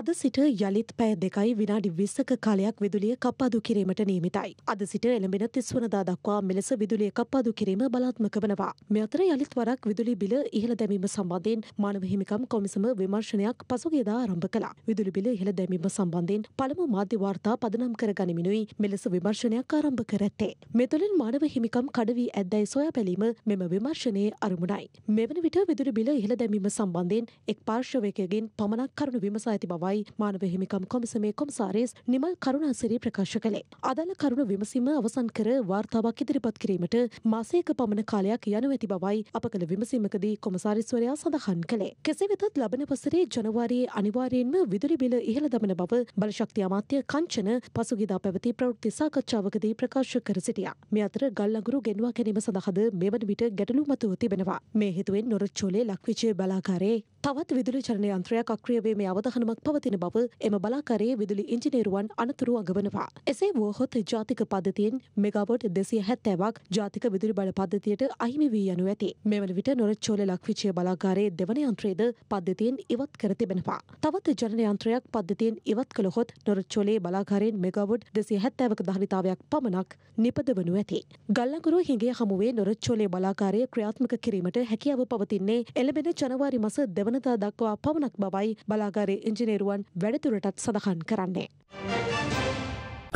අද සිට යළිත් පෑ දෙකයි විනාඩි විස්සක කාලයක් විදුලිය කප්පාදු කිරීමට නියමිතයි. අද සිට එළඹෙන තිස්වනදා දක්වා මෙලෙස විදුලිය කප්පාදු කිරීම බලාත්මක වනවා. මෙ අතර යළිත් වරක් විදුලි බිල ඉහළ දැමීම සම්බන්ධයෙන් මානව හිමිකම් කොමිසම විමර්ශනයක් පසුගේදා ආරම්භ කළා. විදුලි බිල ඉහළ දැමීම සම්බන්ධයෙන් පළමු මාධ්‍ය වාර්තා පදනම් කර ගනිමිනුයි මෙලෙස විමර්ශනයක් ආරම්භ කර ඇත්තේ. මෙතුළින් මානව හිමිකම් කඩවී ඇද්දැයි සොයා බැලීම මෙම විමර්ශනයේ අරමුණයි. මෙවන විට විදුලි බිල ඉහළ දැමීම සම්බන්ධයෙන් එක් පාර්ශවයකගෙන් පමණක් කරුණු විමසා ඇති බවයි බවයි මානව හිමිකම් කොමිසමේ කොමසාරේස් නිමල් කරුණාසිරි ප්‍රකාශ කළේ. අදාළ කරුණ විමසීම අවසන් කර වාර්තාවක් ඉදිරිපත් කිරීමට මාසයක පමණ කාලයක් යනු ඇති බවයි අප කළ විමසීමකදී කොමසාරිස්වරයා සඳහන් කළේ. කෙසේ වෙතත් ලබන වසරේ ජනවාරියේ අනිවාර්යයෙන්ම විදුලි බිල ඉහළ දමන බව බලශක්ති අමාත්‍ය කංචන පසුගියදා පැවති ප්‍රවෘත්ති සාකච්ඡාවකදී ප්‍රකාශ කර සිටියා. මේ අතර ගල් අඟුරු ගෙන්වා ගැනීම සඳහාද මෙවන විට ගැටලු මතුව තිබෙනවා. මේ හේතුවෙන් නොරොච්චෝලේ ලක්විජය බලාකාරයේ තවත් විදුලි චලන යන්ත්‍රයක් අක්‍රිය වීමේ අවධානමක් පවතින බව එම බලාකාරයේ විදුලි ඉංජිනේරුවන් අනතුරු අඟවනවා. එසේ වුවහොත් ජාතික පද්ධතියෙන් මෙගාවොට් 270ක් ජාතික විදුලි බල පද්ධතියට අහිමි වී යනු ඇති. මෙවන විට නොරච්චෝල ලක්විචය බලාකාරයේ දෙවන යන්ත්‍රයේද පද්ධතියෙන් ඉවත් කර තිබෙනවා. තවත් ජලන යන්ත්‍රයක් පද්ධතියෙන් ඉවත් කළහොත් නොරච්චෝලේ බලාකාරයෙන් මෙගාවොට් 270ක ධාරිතාවයක් පමණක් නිපදවනු ඇති. ගල්ලකුරු හිඟේ හමුවේ නොරච්චෝලේ බලාකාරයේ ක්‍රියාත්මක කිරීමට හැකියාව පවතින්නේ එළඹෙන ජනවාරි මස දෙවන වනදා දක්වා පමණක් බවයි බලාගාරේ ඉංජිනේරුවන් වැඩතුරටත් සඳහන් කරන්නේ.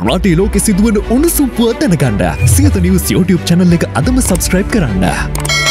රටේ ලෝකෙ සිදුවන උණුසුම්පුව දැනගන්න සියත නිවස් YouTube channel එක අදම subscribe කරන්න.